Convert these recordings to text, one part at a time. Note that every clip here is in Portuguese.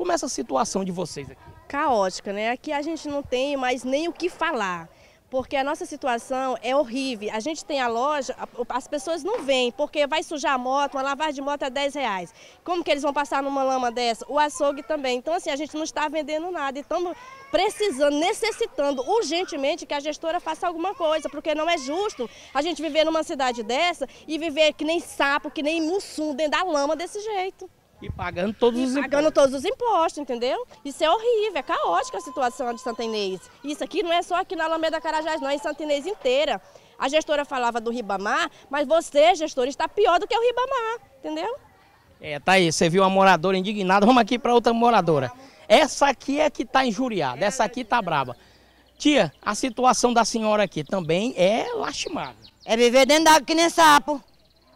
Como é essa situação de vocês aqui? Caótica, né? Aqui a gente não tem mais nem o que falar porque a nossa situação é horrível. A gente tem a loja, as pessoas não vêm, porque vai sujar a moto, uma lavagem de moto é 10 reais. Como que eles vão passar numa lama dessa? O açougue também. Então, assim, a gente não está vendendo nada. E estamos precisando, necessitando urgentemente que a gestora faça alguma coisa, porque não é justo a gente viver numa cidade dessa e viver que nem sapo, que nem mussum, dentro da lama desse jeito. E pagando todos e os pagando impostos. todos os impostos, entendeu? Isso é horrível, é caótica a situação de Santa Inês. Isso aqui não é só aqui na Alameda Carajás, não, é em Santa Inês inteira. A gestora falava do Ribamar, mas você, gestora, está pior do que o Ribamar, entendeu? É, tá aí, você viu uma moradora indignada, vamos aqui para outra moradora. Essa aqui é que está injuriada, essa aqui está braba. Tia, a situação da senhora aqui também é lastimável. É viver dentro da água que nem sapo.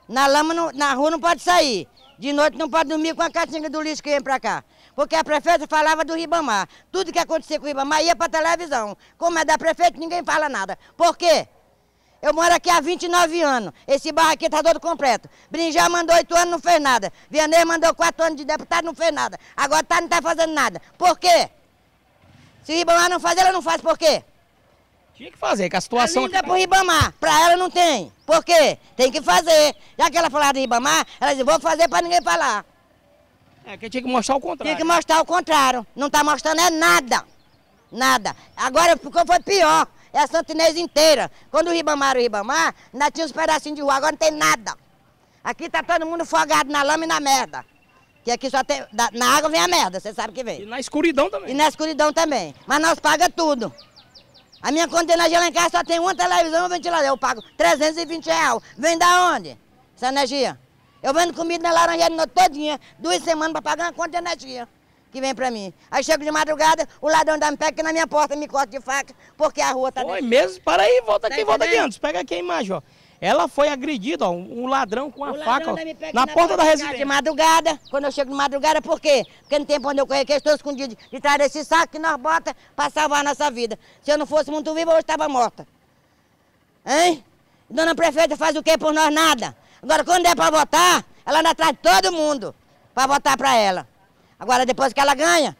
Na lama, no, na rua não pode sair. De noite não pode dormir com a caixinha do lixo que vem para cá. Porque a prefeita falava do Ribamar. Tudo que acontecia com o Ribamar ia para televisão. Como é da prefeita, ninguém fala nada. Por quê? Eu moro aqui há 29 anos. Esse bairro aqui está todo completo. Brinjá mandou 8 anos, não fez nada. Vianney mandou 4 anos de deputado, não fez nada. Agora tá, não está fazendo nada. Por quê? Se o Ribamar não faz, ela não faz por quê? Tinha que fazer, que a situação... Ela é liga pro Ribamar, pra ela não tem. Por quê? Tem que fazer. Já que ela falava de Ribamar, ela disse, vou fazer pra ninguém falar. É, que tinha que mostrar o contrário. Tinha que mostrar o contrário. Não tá mostrando é nada. Nada. Agora ficou foi pior. É a Santa Inês inteira. Quando o Ribamar era o Ribamar, ainda tinha uns pedacinhos de rua, agora não tem nada. Aqui tá todo mundo folgado na lama e na merda. Que aqui só tem. Na água vem a merda, você sabe que vem. E na escuridão também. E na escuridão também. Mas nós paga tudo. A minha conta de energia lá em casa só tem uma televisão e um ventilador. Eu pago 320 reais. Vem da onde essa energia? Eu vendo comida na laranjeira no todinha, duas semanas para pagar uma conta de energia que vem para mim. Aí chego de madrugada, o ladrão dá me pega aqui na minha porta, e me corta de faca, porque a rua tá... Foi mesmo? Para aí, volta tá aqui, volta aqui antes. Pega aqui a imagem, ó. Ela foi agredida, ó, um ladrão com uma faca ó, na, na porta da residência. De madrugada, quando eu chego de madrugada, por quê? Porque não tem pra onde eu correr, que eu estou escondido de trás desse saco que nós bota para salvar a nossa vida. Se eu não fosse muito viva, hoje estava morta. Hein? Dona prefeita faz o quê por nós? Nada. Agora, quando é para votar, ela anda atrás de todo mundo para votar para ela. Agora, depois que ela ganha,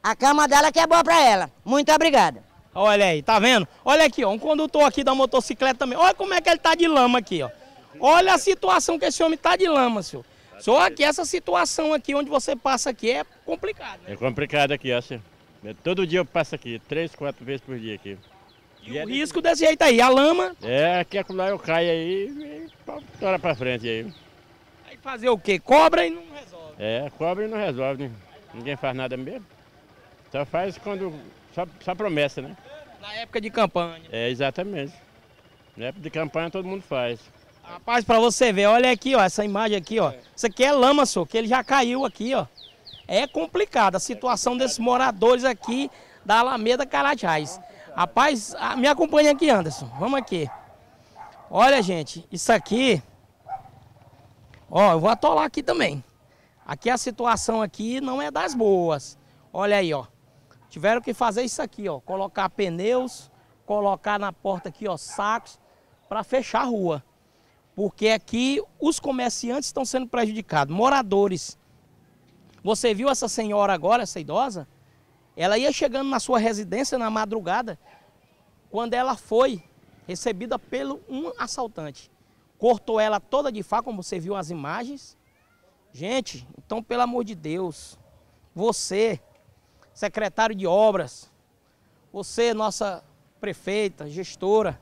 a cama dela que é boa para ela. Muito obrigada. Olha aí, tá vendo? Olha aqui, ó, um condutor aqui da motocicleta também. Olha como é que ele tá de lama aqui, ó. Olha a situação que esse homem tá de lama, senhor. Só que essa situação aqui, onde você passa aqui, é complicado. Né? É complicado aqui, ó, senhor. É, todo dia eu passo aqui, três, quatro vezes por dia aqui. E, e o é risco desse jeito aí, a lama... É, aqui lá eu caio aí e para pra frente aí. Aí fazer o quê? Cobra e não resolve. É, cobra e não resolve, né? Ninguém faz nada mesmo. Só faz quando só, só promessa, né? Na época de campanha. É, exatamente. Na época de campanha todo mundo faz. Rapaz, para você ver, olha aqui, ó, essa imagem aqui, ó. É. Isso aqui é lama, senhor, que ele já caiu aqui, ó. É complicada a situação é desses moradores aqui da Alameda Carajás. Rapaz, me acompanha aqui, Anderson. Vamos aqui. Olha, gente, isso aqui... Ó, eu vou atolar aqui também. Aqui a situação aqui não é das boas. Olha aí, ó. Tiveram que fazer isso aqui, ó, colocar pneus, colocar na porta aqui, ó, sacos, para fechar a rua. Porque aqui os comerciantes estão sendo prejudicados, moradores. Você viu essa senhora agora, essa idosa? Ela ia chegando na sua residência na madrugada, quando ela foi recebida pelo um assaltante. Cortou ela toda de faca, como você viu as imagens. Gente, então pelo amor de Deus, você secretário de obras, você, nossa prefeita, gestora,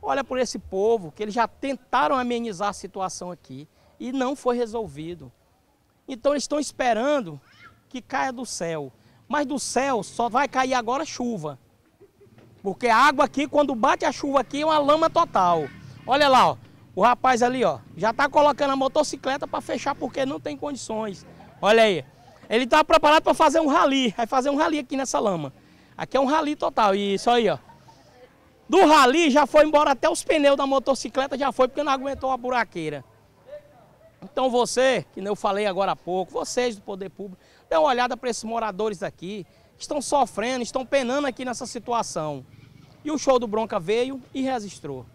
olha por esse povo, que eles já tentaram amenizar a situação aqui e não foi resolvido. Então eles estão esperando que caia do céu. Mas do céu só vai cair agora chuva. Porque a água aqui, quando bate a chuva aqui, é uma lama total. Olha lá, ó, o rapaz ali ó, já está colocando a motocicleta para fechar porque não tem condições. Olha aí. Ele estava tá preparado para fazer um rali, vai fazer um rali aqui nessa lama. Aqui é um rali total, e isso aí, ó. Do rali já foi embora até os pneus da motocicleta, já foi porque não aguentou a buraqueira. Então você, que eu falei agora há pouco, vocês do Poder Público, dê uma olhada para esses moradores aqui que estão sofrendo, estão penando aqui nessa situação. E o show do Bronca veio e registrou.